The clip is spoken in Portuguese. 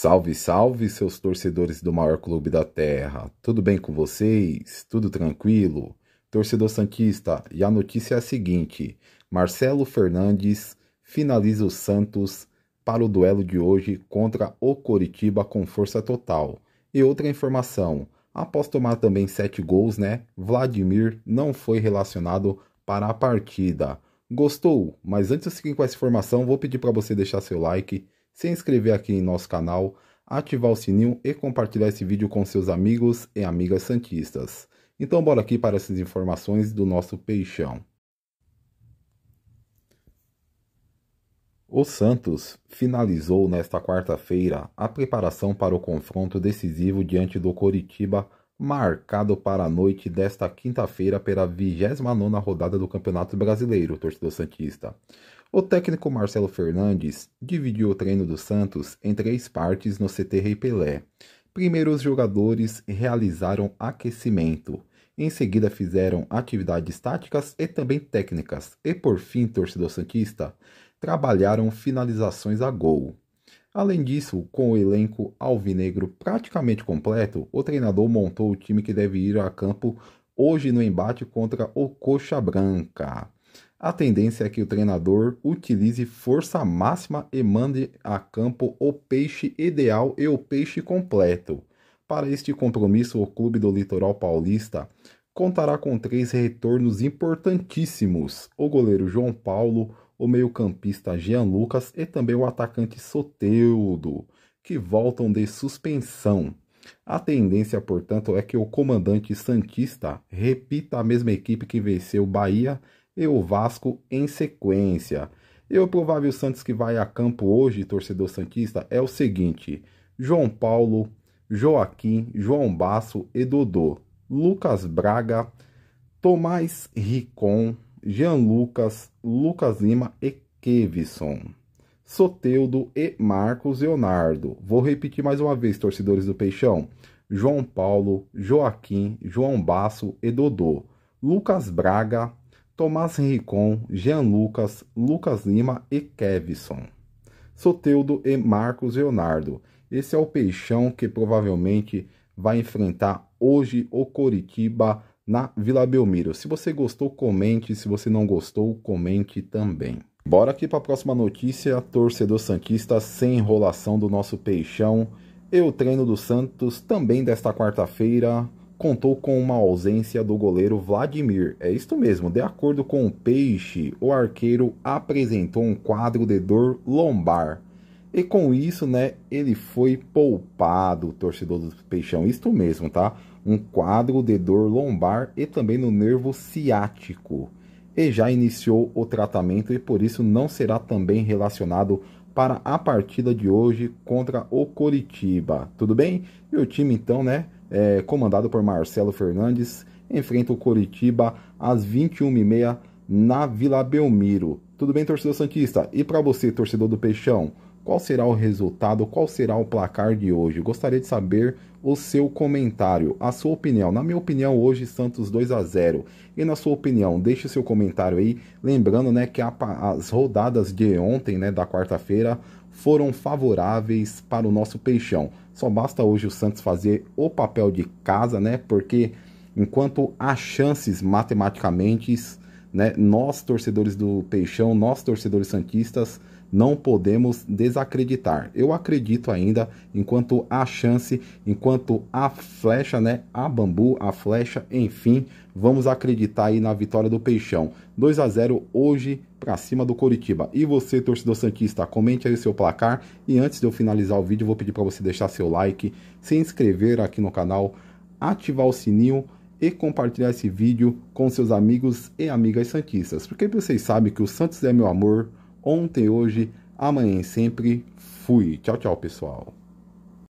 Salve, salve, seus torcedores do maior clube da terra. Tudo bem com vocês? Tudo tranquilo? Torcedor Santista, e a notícia é a seguinte: Marcelo Fernandes finaliza o Santos para o duelo de hoje contra o Coritiba com força total. E outra informação: após tomar também sete gols, né? Vladimir não foi relacionado para a partida. Gostou? Mas antes de seguir com essa informação, vou pedir para você deixar seu like se inscrever aqui em nosso canal, ativar o sininho e compartilhar esse vídeo com seus amigos e amigas santistas. Então bora aqui para essas informações do nosso peixão. O Santos finalizou nesta quarta-feira a preparação para o confronto decisivo diante do Coritiba, marcado para a noite desta quinta-feira pela 29ª rodada do Campeonato Brasileiro, torcedor santista. O técnico Marcelo Fernandes dividiu o treino do Santos em três partes no CT Rei Pelé. Primeiro, os jogadores realizaram aquecimento. Em seguida, fizeram atividades táticas e também técnicas. E por fim, torcedor Santista, trabalharam finalizações a gol. Além disso, com o elenco alvinegro praticamente completo, o treinador montou o time que deve ir a campo hoje no embate contra o Coxa Branca a tendência é que o treinador utilize força máxima e mande a campo o peixe ideal e o peixe completo. Para este compromisso, o clube do Litoral Paulista contará com três retornos importantíssimos: o goleiro João Paulo, o meio-campista Jean Lucas e também o atacante Soteudo, que voltam de suspensão. A tendência, portanto, é que o comandante Santista repita a mesma equipe que venceu Bahia e o Vasco em sequência. E o provável Santos que vai a campo hoje, torcedor Santista, é o seguinte: João Paulo, Joaquim, João Basso e Dodô, Lucas Braga, Tomás Ricon, Jean Lucas, Lucas Lima e Kevison. Soteudo e Marcos Leonardo. Vou repetir mais uma vez, torcedores do Peixão: João Paulo, Joaquim, João Basso e Dodô, Lucas Braga, Tomás Henricon, Jean Lucas, Lucas Lima e Kevson. Soteudo e Marcos Leonardo. Esse é o peixão que provavelmente vai enfrentar hoje o Coritiba na Vila Belmiro. Se você gostou, comente. Se você não gostou, comente também. Bora aqui para a próxima notícia. Torcedor Santista sem enrolação do nosso peixão. E o treino do Santos também desta quarta-feira contou com uma ausência do goleiro Vladimir. É isto mesmo, de acordo com o Peixe, o arqueiro apresentou um quadro de dor lombar. E com isso, né, ele foi poupado, torcedor do Peixão. Isto mesmo, tá? Um quadro de dor lombar e também no nervo ciático. E já iniciou o tratamento e por isso não será também relacionado para a partida de hoje contra o Coritiba. Tudo bem? E o time então, né, é, comandado por Marcelo Fernandes, enfrenta o Coritiba às 21h30 na Vila Belmiro. Tudo bem, torcedor Santista? E para você, torcedor do Peixão? Qual será o resultado? Qual será o placar de hoje? Gostaria de saber o seu comentário, a sua opinião. Na minha opinião, hoje Santos 2 a 0. E na sua opinião, deixe o seu comentário aí, lembrando, né, que a, as rodadas de ontem, né, da quarta-feira, foram favoráveis para o nosso peixão. Só basta hoje o Santos fazer o papel de casa, né? Porque enquanto há chances matematicamente, né, nós torcedores do peixão, nós torcedores santistas, não podemos desacreditar. Eu acredito ainda enquanto a chance, enquanto a flecha, né? A bambu, a flecha, enfim, vamos acreditar aí na vitória do Peixão. 2 a 0 hoje para cima do Coritiba. E você, torcedor santista, comente aí o seu placar e antes de eu finalizar o vídeo, vou pedir para você deixar seu like, se inscrever aqui no canal, ativar o sininho e compartilhar esse vídeo com seus amigos e amigas santistas, porque vocês sabem que o Santos é meu amor Ontem, hoje, amanhã e sempre. Fui. Tchau, tchau, pessoal.